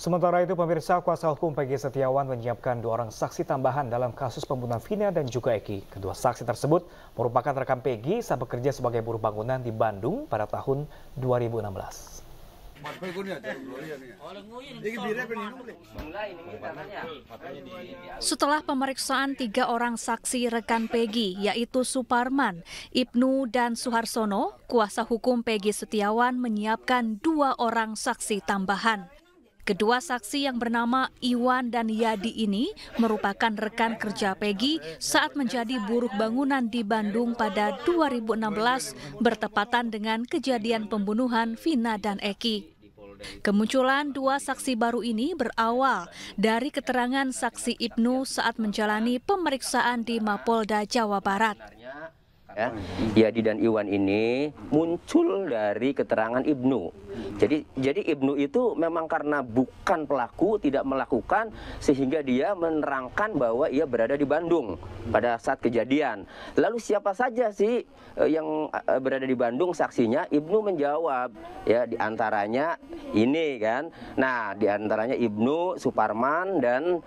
Sementara itu, pemirsa kuasa hukum Peggy Setiawan menyiapkan dua orang saksi tambahan dalam kasus pembunuhan Vina dan juga Eki. Kedua saksi tersebut merupakan rekan Peggy saat bekerja sebagai buruh bangunan di Bandung pada tahun 2016. Setelah pemeriksaan tiga orang saksi rekan Peggy, yaitu Suparman, Ibnu, dan Suharsono, kuasa hukum Peggy Setiawan menyiapkan dua orang saksi tambahan. Kedua saksi yang bernama Iwan dan Yadi ini merupakan rekan kerja Peggy saat menjadi buruh bangunan di Bandung pada 2016 bertepatan dengan kejadian pembunuhan Vina dan Eki. Kemunculan dua saksi baru ini berawal dari keterangan saksi Ibnu saat menjalani pemeriksaan di Mapolda, Jawa Barat ya. Yadi dan Iwan ini muncul dari keterangan Ibnu. Jadi jadi Ibnu itu memang karena bukan pelaku tidak melakukan sehingga dia menerangkan bahwa ia berada di Bandung pada saat kejadian. Lalu siapa saja sih eh, yang eh, berada di Bandung saksinya? Ibnu menjawab ya di antaranya ini kan. Nah, di antaranya Ibnu, Suparman dan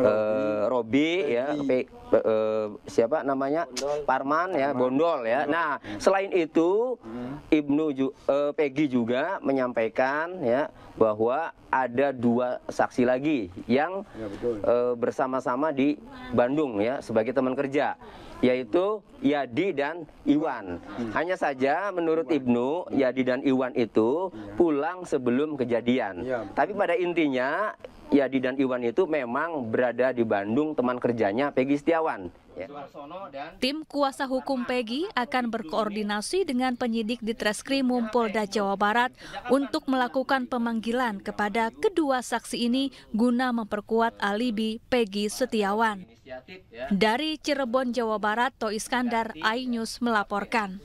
eh, Robi, uh, Robi ya P, uh, siapa namanya? Parman ya gondol ya. Nah, hmm. selain itu hmm. Ibnu ju, uh, Peggy juga menyampaikan ya bahwa ada dua saksi lagi yang ya, uh, bersama-sama di Bandung ya sebagai teman kerja yaitu Yadi dan Iwan. Hmm. Hanya saja menurut Ibnu Yadi dan Iwan itu iya. pulang sebelum kejadian. Iya, Tapi pada intinya Yadi dan Iwan itu memang berada di Bandung teman kerjanya Pegi Setiawan. Ya. Tim kuasa hukum Pegi akan berkoordinasi dengan penyidik di Treskrimum Polda Jawa Barat untuk melakukan pemanggilan kepada kedua saksi ini guna memperkuat alibi Pegi Setiawan. Dari Cirebon, Jawa Barat, To Iskandar, iNews melaporkan.